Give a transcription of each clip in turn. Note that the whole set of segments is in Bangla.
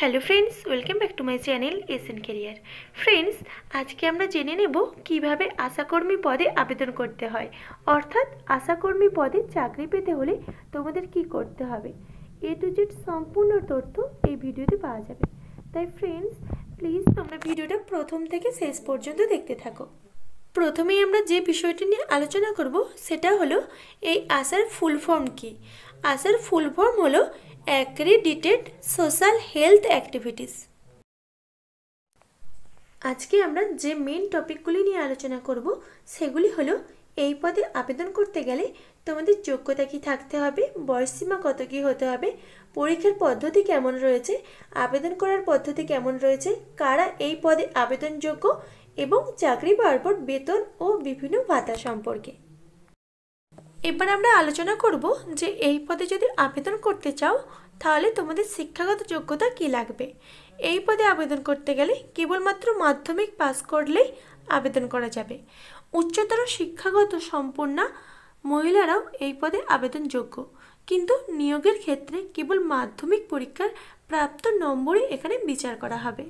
hello friends welcome back to my channel SN career friends আজকে আমরা জেনে নেব কিভাবে আশাকর্মী পদে আবেদন করতে হয় অর্থাৎ আশাকর্মী পদে চাকরি পেতে হলে তোমাদের কি করতে হবে এ টু জেড সম্পূর্ণ তথ্য এই ভিডিওতে পাওয়া যাবে তাই ফ্রেন্ডস প্লিজ তোমরা ভিডিওটা প্রথম থেকে শেষ পর্যন্ত দেখতে থাকো প্রথমেই আমরা যে বিষয়টি নিয়ে আলোচনা করব সেটা হলো এই আশার ফুল ফর্ম কী আশার ফুল ফর্ম হলো অ্যাক্রিডিটেড সোশ্যাল হেলথ অ্যাক্টিভিটিস আজকে আমরা যে মেন টপিকগুলি নিয়ে আলোচনা করব সেগুলি হলো এই পদে আবেদন করতে গেলে তোমাদের যোগ্যতা কি থাকতে হবে সীমা কত কি হতে হবে পরীক্ষার পদ্ধতি কেমন রয়েছে আবেদন করার পদ্ধতি কেমন রয়েছে কারা এই পদে আবেদনযোগ্য এবং চাকরি পাওয়ার পর বেতন ও বিভিন্ন ভাতা সম্পর্কে এবার আমরা আলোচনা করব যে এই পদে যদি আবেদন করতে চাও তাহলে তোমাদের শিক্ষাগত যোগ্যতা কি লাগবে এই পদে আবেদন করতে গেলে কেবলমাত্র মাধ্যমিক পাস করলেই আবেদন করা যাবে উচ্চতর শিক্ষাগত সম্পূর্ণ মহিলারাও এই পদে আবেদনযোগ্য কিন্তু নিয়োগের ক্ষেত্রে কেবল মাধ্যমিক পরীক্ষার প্রাপ্ত নম্বরই এখানে বিচার করা হবে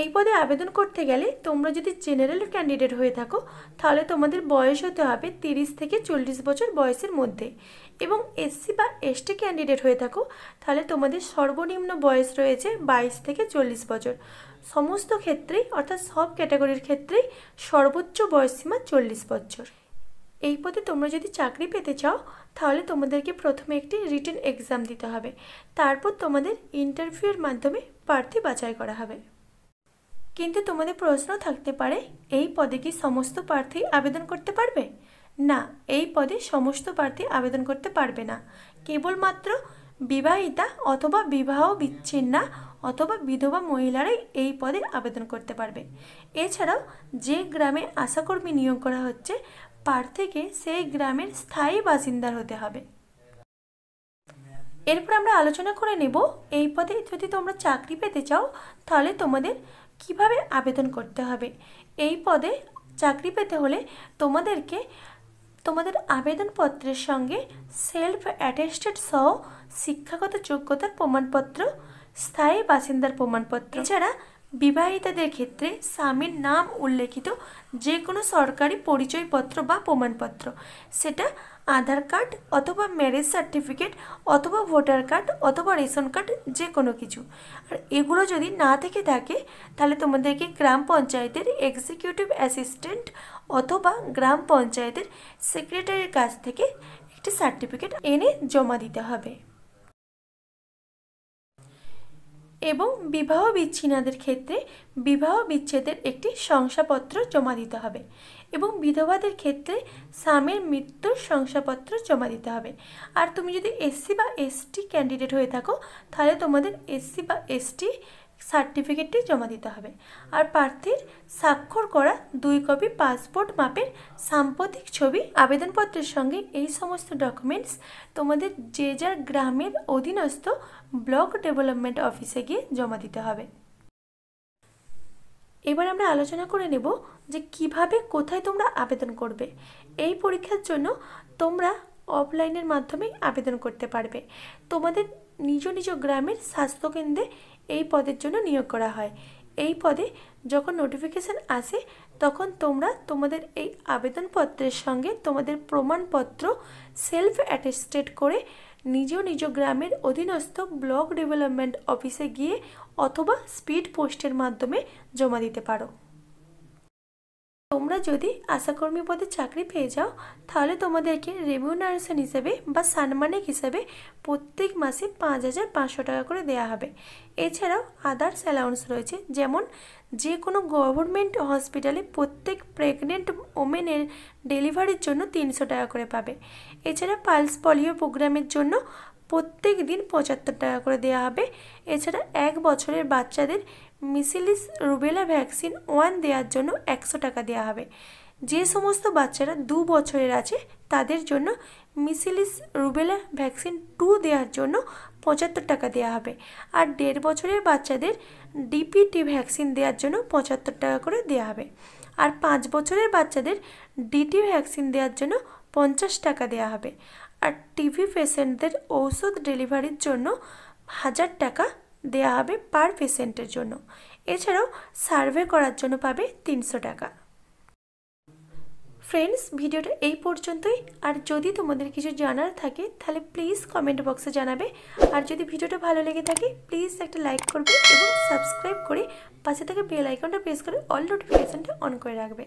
এই পদে আবেদন করতে গেলে তোমরা যদি জেনারেল ক্যান্ডিডেট হয়ে থাকো তাহলে তোমাদের বয়স হতে হবে তিরিশ থেকে চল্লিশ বছর বয়সের মধ্যে এবং এসসি বা এসটি ক্যান্ডিডেট হয়ে থাকো তাহলে তোমাদের সর্বনিম্ন বয়স রয়েছে বাইশ থেকে চল্লিশ বছর সমস্ত ক্ষেত্রেই অর্থাৎ সব ক্যাটাগরির ক্ষেত্রেই সর্বোচ্চ বয়সসীমা চল্লিশ বছর এই পদে তোমরা যদি চাকরি পেতে চাও তাহলে তোমাদেরকে প্রথমে একটি রিটেন এক্সাম দিতে হবে তারপর তোমাদের ইন্টারভিউয়ের মাধ্যমে প্রার্থী বাছাই করা হবে কিন্তু তোমাদের প্রশ্ন থাকতে পারে এই পদে কি সমস্ত প্রার্থী আবেদন করতে পারবে না এই পদে সমস্ত প্রার্থী আবেদন করতে পারবে না কেবলমাত্র বিবাহিতা অথবা বিবাহ বিচ্ছিন্না অথবা বিধবা মহিলারাই এই পদে আবেদন করতে পারবে এছাড়াও যে গ্রামে আশাকর্মী নিয়োগ করা হচ্ছে প্রার্থীকে সেই গ্রামের স্থায়ী বাসিন্দার হতে হবে এরপর আমরা আলোচনা করে নেব এই পদে যদি তোমরা চাকরি পেতে চাও তাহলে তোমাদের কিভাবে আবেদন করতে হবে এই পদে চাকরি পেতে হলে তোমাদেরকে তোমাদের আবেদনপত্রের সঙ্গে সেলফ অ্যাটেস্টেড সহ শিক্ষাগত যোগ্যতার প্রমাণপত্র স্থায়ী বাসিন্দার প্রমাণপত্র এছাড়া বিবাহিতাদের ক্ষেত্রে স্বামীর নাম উল্লেখিত যে কোনো সরকারি পরিচয়পত্র বা প্রমাণপত্র সেটা আধার কার্ড অথবা ম্যারেজ সার্টিফিকেট অথবা ভোটার কার্ড অথবা রেশন কার্ড যে কোনো কিছু আর এগুলো যদি না থেকে থাকে তাহলে তোমাদেরকে গ্রাম পঞ্চায়েতের এক্সিকিউটিভ অ্যাসিস্ট্যান্ট অথবা গ্রাম পঞ্চায়েতের সেক্রেটারির কাছ থেকে একটি সার্টিফিকেট এনে জমা দিতে হবে এবং বিবাহ বিচ্ছিন্নাদের ক্ষেত্রে বিবাহ বিচ্ছেদের একটি শংসাপত্র জমা দিতে হবে এবং বিধবাদের ক্ষেত্রে স্বামীর মৃত্যুর শংসাপত্র জমা দিতে হবে আর তুমি যদি এসসি বা এসটি ক্যান্ডিডেট হয়ে থাকো তাহলে তোমাদের এসসি বা এসটি সার্টিফিকেটটি জমা দিতে হবে আর প্রার্থীর স্বাক্ষর করা দুই কপি পাসপোর্ট মাপের সাম্প্রতিক ছবি আবেদনপত্রের সঙ্গে এই সমস্ত ডকুমেন্টস তোমাদের যে যার গ্রামের অধীনস্থ ব্লক ডেভেলপমেন্ট অফিসে গিয়ে জমা দিতে হবে এবার আমরা আলোচনা করে নেব যে কিভাবে কোথায় তোমরা আবেদন করবে এই পরীক্ষার জন্য তোমরা অফলাইনের মাধ্যমে আবেদন করতে পারবে তোমাদের নিজ নিজ গ্রামের স্বাস্থ্যকেন্দ্রে এই পদের জন্য নিয়োগ করা হয় এই পদে যখন নোটিফিকেশান আসে তখন তোমরা তোমাদের এই আবেদনপত্রের সঙ্গে তোমাদের প্রমাণপত্র সেলফ অ্যাটেস্টেড করে নিজ নিজ গ্রামের অধীনস্থ ব্লক ডেভেলপমেন্ট অফিসে গিয়ে অথবা স্পিড পোস্টের মাধ্যমে জমা দিতে পারো তোমরা যদি আশাকর্মী পদে চাকরি পেয়ে যাও তাহলে তোমাদেরকে রেমিউনারেশন হিসেবে বা সানমানিক হিসেবে প্রত্যেক মাসে পাঁচ হাজার পাঁচশো টাকা করে দেওয়া হবে এছাড়াও আদার্স অ্যালাউন্স রয়েছে যেমন যে কোনো গভর্নমেন্ট হসপিটালে প্রত্যেক প্রেগনেন্ট ওমেনের ডেলিভারির জন্য তিনশো টাকা করে পাবে এছাড়া পালস পলিও প্রোগ্রামের জন্য প্রত্যেক দিন পঁচাত্তর টাকা করে দেওয়া হবে এছাড়া এক বছরের বাচ্চাদের মিসিলিস রুবেলা ভ্যাকসিন ওয়ান দেওয়ার জন্য একশো টাকা দেওয়া হবে যে সমস্ত বাচ্চারা দু বছরের আছে তাদের জন্য মিসিলিস রুবেলা ভ্যাকসিন টু দেওয়ার জন্য পঁচাত্তর টাকা দেওয়া হবে আর দেড় বছরের বাচ্চাদের ডিপিটি ভ্যাকসিন দেওয়ার জন্য পঁচাত্তর টাকা করে দেওয়া হবে আর পাঁচ বছরের বাচ্চাদের ডিটি ভ্যাকসিন দেওয়ার জন্য পঞ্চাশ টাকা দেওয়া হবে আর টিভি পেশেন্টদের ঔষধ ডেলিভারির জন্য হাজার টাকা দেয়া হবে পার পেশেন্টের জন্য এছাড়াও সার্ভে করার জন্য পাবে তিনশো টাকা ফ্রেন্ডস ভিডিওটা এই পর্যন্তই আর যদি তোমাদের কিছু জানার থাকে তাহলে প্লিজ কমেন্ট বক্সে জানাবে আর যদি ভিডিওটা ভালো লেগে থাকে প্লিজ একটা লাইক করবে এবং সাবস্ক্রাইব করে পাশে থেকে বেল আইকনটা প্রেস করে অল নোটিফিকেশানটা অন করে রাখবে